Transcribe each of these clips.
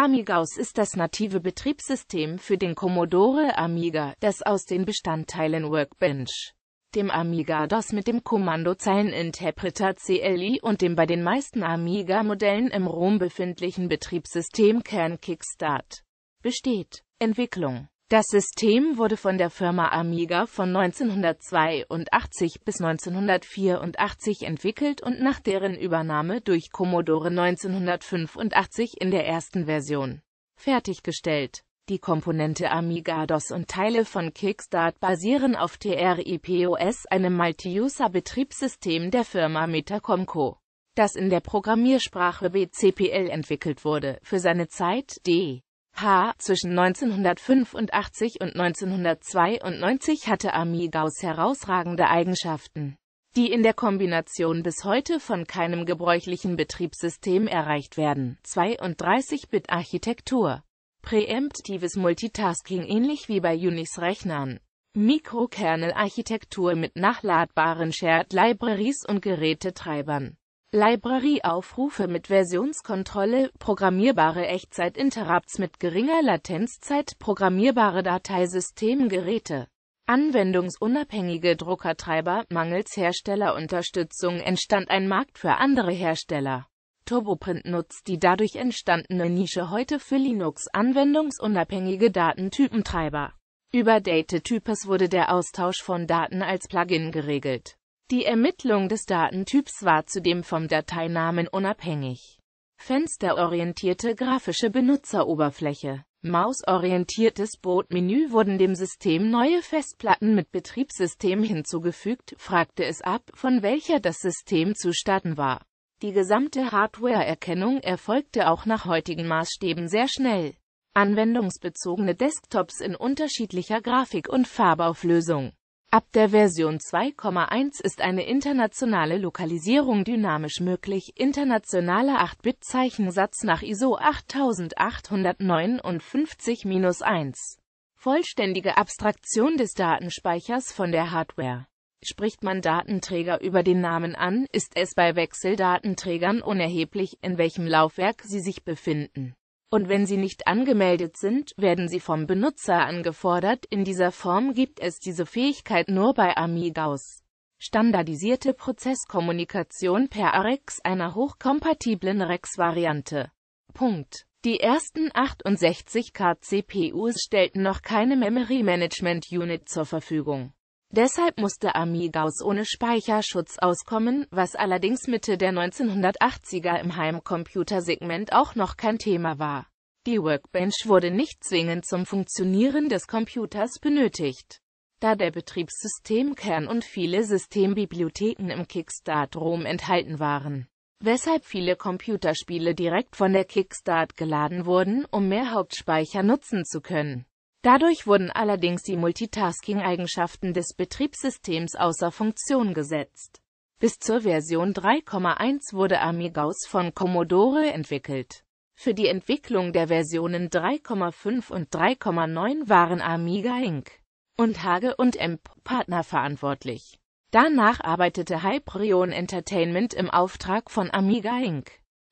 Amigaus ist das native Betriebssystem für den Commodore Amiga, das aus den Bestandteilen Workbench, dem Amiga DOS mit dem Kommandozeileninterpreter CLI und dem bei den meisten Amiga-Modellen im ROM befindlichen Betriebssystem Kern Kickstart besteht. Entwicklung das System wurde von der Firma Amiga von 1982 bis 1984 entwickelt und nach deren Übernahme durch Commodore 1985 in der ersten Version fertiggestellt. Die Komponente Amiga DOS und Teile von Kickstart basieren auf TRIPOS, einem Multi-User-Betriebssystem der Firma Metacomco, das in der Programmiersprache BCPL entwickelt wurde, für seine Zeit D. H. Zwischen 1985 und 1992 hatte Ami Gauss herausragende Eigenschaften, die in der Kombination bis heute von keinem gebräuchlichen Betriebssystem erreicht werden. 32-Bit-Architektur Präemptives Multitasking ähnlich wie bei Unix-Rechnern. Mikrokernel-Architektur mit nachladbaren Shared Libraries und Gerätetreibern. Library-Aufrufe mit Versionskontrolle, programmierbare Echtzeit-Interrupts mit geringer Latenzzeit, programmierbare Dateisystemgeräte, anwendungsunabhängige Druckertreiber, mangels Herstellerunterstützung entstand ein Markt für andere Hersteller. Turboprint nutzt die dadurch entstandene Nische heute für Linux anwendungsunabhängige Datentypentreiber. Über Date-Types wurde der Austausch von Daten als Plugin geregelt. Die Ermittlung des Datentyps war zudem vom Dateinamen unabhängig. Fensterorientierte grafische Benutzeroberfläche Mausorientiertes Bootmenü wurden dem System neue Festplatten mit Betriebssystem hinzugefügt, fragte es ab, von welcher das System zu starten war. Die gesamte Hardware-Erkennung erfolgte auch nach heutigen Maßstäben sehr schnell. Anwendungsbezogene Desktops in unterschiedlicher Grafik und Farbauflösung Ab der Version 2,1 ist eine internationale Lokalisierung dynamisch möglich. Internationaler 8-Bit-Zeichensatz nach ISO 8859-1. Vollständige Abstraktion des Datenspeichers von der Hardware. Spricht man Datenträger über den Namen an, ist es bei Wechseldatenträgern unerheblich, in welchem Laufwerk sie sich befinden und wenn sie nicht angemeldet sind, werden sie vom Benutzer angefordert. In dieser Form gibt es diese Fähigkeit nur bei Amigaos. Standardisierte Prozesskommunikation per AREX einer hochkompatiblen REX-Variante. Punkt. Die ersten 68K CPUs stellten noch keine Memory Management Unit zur Verfügung. Deshalb musste Amigaus ohne Speicherschutz auskommen, was allerdings Mitte der 1980er im Heimcomputersegment auch noch kein Thema war. Die Workbench wurde nicht zwingend zum Funktionieren des Computers benötigt. Da der Betriebssystemkern und viele Systembibliotheken im Kickstart-ROM enthalten waren, weshalb viele Computerspiele direkt von der Kickstart geladen wurden, um mehr Hauptspeicher nutzen zu können. Dadurch wurden allerdings die Multitasking-Eigenschaften des Betriebssystems außer Funktion gesetzt. Bis zur Version 3,1 wurde Amigaus von Commodore entwickelt. Für die Entwicklung der Versionen 3,5 und 3,9 waren Amiga Inc. und Hage und Emp Partner verantwortlich. Danach arbeitete Hyperion Entertainment im Auftrag von Amiga Inc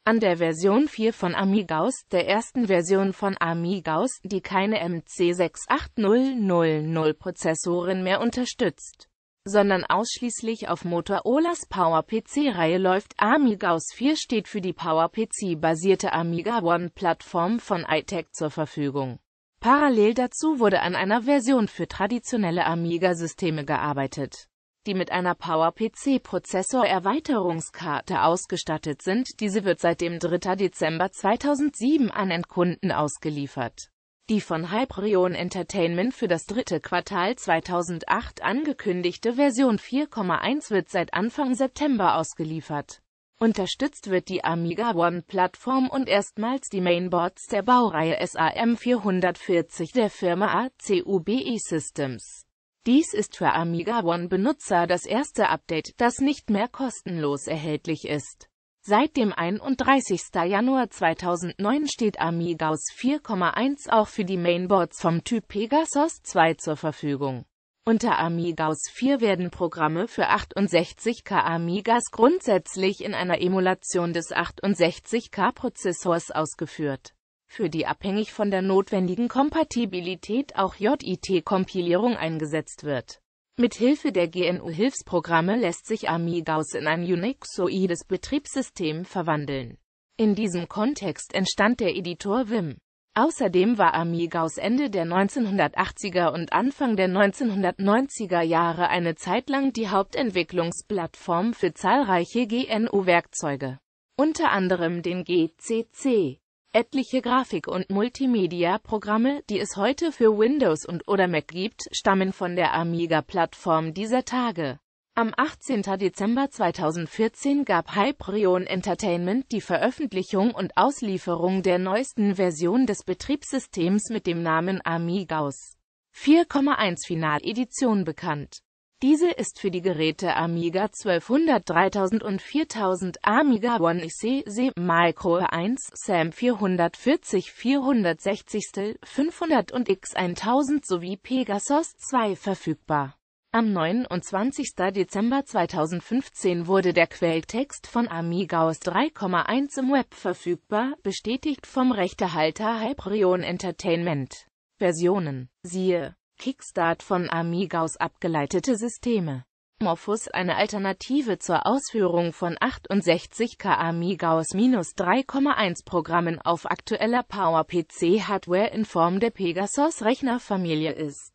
an der Version 4 von Amigaus, der ersten Version von Amigaus, die keine MC68000-Prozessoren mehr unterstützt, sondern ausschließlich auf Motorolas PowerPC-Reihe läuft. Amigaus 4 steht für die PowerPC-basierte Amiga One-Plattform von iTech zur Verfügung. Parallel dazu wurde an einer Version für traditionelle Amiga-Systeme gearbeitet die mit einer Power-PC-Prozessor-Erweiterungskarte ausgestattet sind. Diese wird seit dem 3. Dezember 2007 an Endkunden ausgeliefert. Die von Hyperion Entertainment für das dritte Quartal 2008 angekündigte Version 4.1 wird seit Anfang September ausgeliefert. Unterstützt wird die Amiga One-Plattform und erstmals die Mainboards der Baureihe SAM 440 der Firma ACUBE Systems. Dies ist für Amiga One-Benutzer das erste Update, das nicht mehr kostenlos erhältlich ist. Seit dem 31. Januar 2009 steht Amigaus 4.1 auch für die Mainboards vom Typ Pegasus 2 zur Verfügung. Unter Amigaus 4 werden Programme für 68K Amigas grundsätzlich in einer Emulation des 68K-Prozessors ausgeführt für die abhängig von der notwendigen Kompatibilität auch JIT-Kompilierung eingesetzt wird. Mithilfe der GNU-Hilfsprogramme lässt sich Amigaos in ein unixoides Betriebssystem verwandeln. In diesem Kontext entstand der Editor Vim. Außerdem war Amigaos Ende der 1980er und Anfang der 1990er Jahre eine Zeit lang die Hauptentwicklungsplattform für zahlreiche GNU-Werkzeuge, unter anderem den GCC. Etliche Grafik- und Multimedia-Programme, die es heute für Windows und oder Mac gibt, stammen von der Amiga-Plattform dieser Tage. Am 18. Dezember 2014 gab Hyperion Entertainment die Veröffentlichung und Auslieferung der neuesten Version des Betriebssystems mit dem Namen Amigaus 4,1 Final Edition bekannt diese ist für die Geräte Amiga 1200, 3000 und 4000, Amiga One ICC, Micro 1, SAM 440, 460, 500 und X1000 sowie Pegasus 2 verfügbar. Am 29. Dezember 2015 wurde der Quelltext von Amigaos 3.1 im Web verfügbar, bestätigt vom Rechtehalter Hyperion Entertainment. Versionen. Siehe Kickstart von Amigaus abgeleitete Systeme. Morphos eine Alternative zur Ausführung von 68K Amigaus-3,1 Programmen auf aktueller powerpc hardware in Form der Pegasus-Rechnerfamilie ist.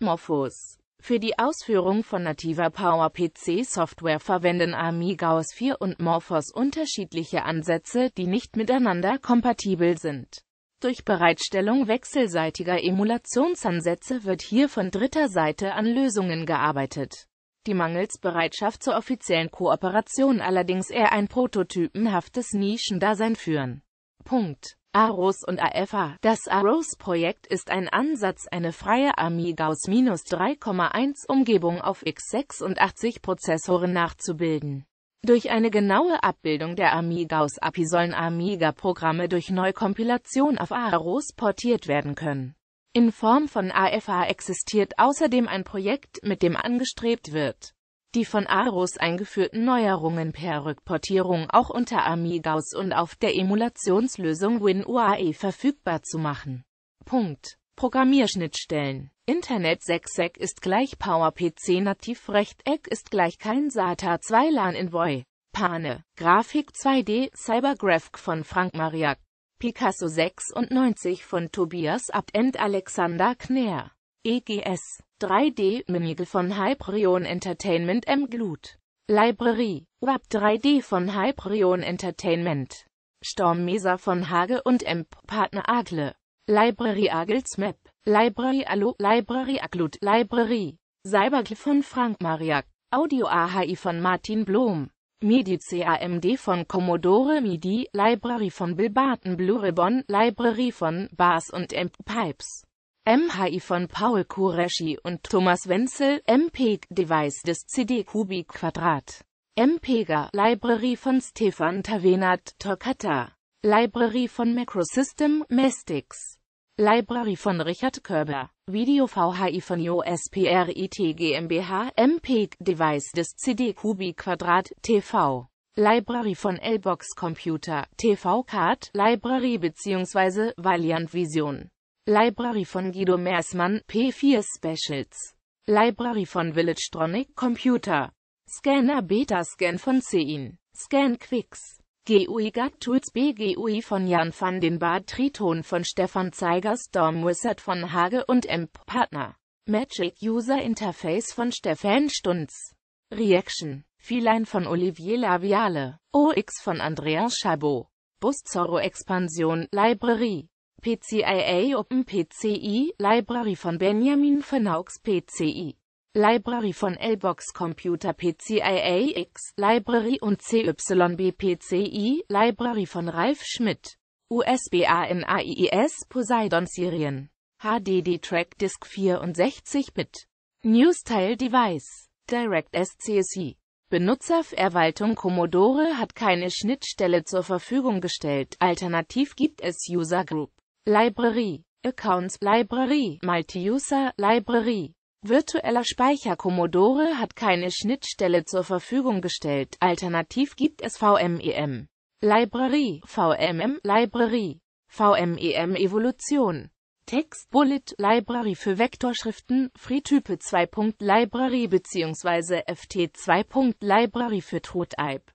Morphos für die Ausführung von nativer powerpc software verwenden Amigaus 4 und Morphos unterschiedliche Ansätze, die nicht miteinander kompatibel sind durch Bereitstellung wechselseitiger Emulationsansätze wird hier von dritter Seite an Lösungen gearbeitet die Mangelsbereitschaft zur offiziellen Kooperation allerdings eher ein prototypenhaftes Nischendasein führen. Punkt. AROS und AFA Das AROS-Projekt ist ein Ansatz, eine freie amigaus aus 3,1 Umgebung auf x86-Prozessoren nachzubilden. Durch eine genaue Abbildung der Amigaus-API sollen Amiga-Programme durch Neukompilation auf AROS portiert werden können. In Form von AFA existiert außerdem ein Projekt, mit dem angestrebt wird, die von AROS eingeführten Neuerungen per Rückportierung auch unter Amigaus und auf der Emulationslösung WinUAE verfügbar zu machen. Punkt. Programmierschnittstellen. Internet 6sec ist gleich PowerPC nativ Rechteck ist gleich kein SATA 2 LAN Envoy. Pane. Grafik 2D Cybergraphic von Frank Mariak. Picasso 96 von Tobias Abt and Alexander Kner. EGS 3D Minigel von Hyperion Entertainment M. Glut. Library WAP 3D von Hyperion Entertainment. Storm Mesa von Hage und M. Partner Agle. Library Agils Map, Library Allo, Library Aglut, Library, Cybergl von Frank Mariak, Audio AHI von Martin Blom, MIDI CAMD von Commodore MIDI, Library von Bill Barton Blue Ribbon, Library von Bars und Amp Pipes. MHI von Paul Kureshi und Thomas Wenzel, MPEG Device des CD Kubik Quadrat. MPEGA Library von Stefan Tavenat Torcata. Library von Macrosystem, Mastix. Library von Richard Körber. Video VHI von JOSPRIT GmbH, MPEG Device des CD Kubi Quadrat, TV. Library von Lbox Computer, TV Card, Library bzw. Valiant Vision. Library von Guido Mersmann, P4 Specials. Library von Village Tronic Computer. Scanner Beta Scan von CIN. Scan Quicks. GUI Gat Tools BGUI von Jan van den Baad Triton von Stefan Zeiger Storm Wizard von Hage und Emp Partner Magic User Interface von Stefan Stunz Reaction Feline von Olivier Laviale OX von Andreas Chabot Bus Zorro Expansion Library PCIA Open PCI Library von Benjamin Fenaux PCI Library von Lbox Computer PCIAX Library und CYBPCI Library von Ralf Schmidt USBANAIIS e Poseidon Serien. HDD Track Disk 64-Bit Newstile Device Direct SCSI. Benutzerverwaltung Commodore hat keine Schnittstelle zur Verfügung gestellt, alternativ gibt es User Group Library Accounts Library Multi-User Library Virtueller Speicher Commodore hat keine Schnittstelle zur Verfügung gestellt, alternativ gibt es VMEM e Library, VMM e Library, VMEM e Evolution, Text Bullet Library für Vektorschriften, FreeType 2. Library bzw. FT 2. Library für TrueType.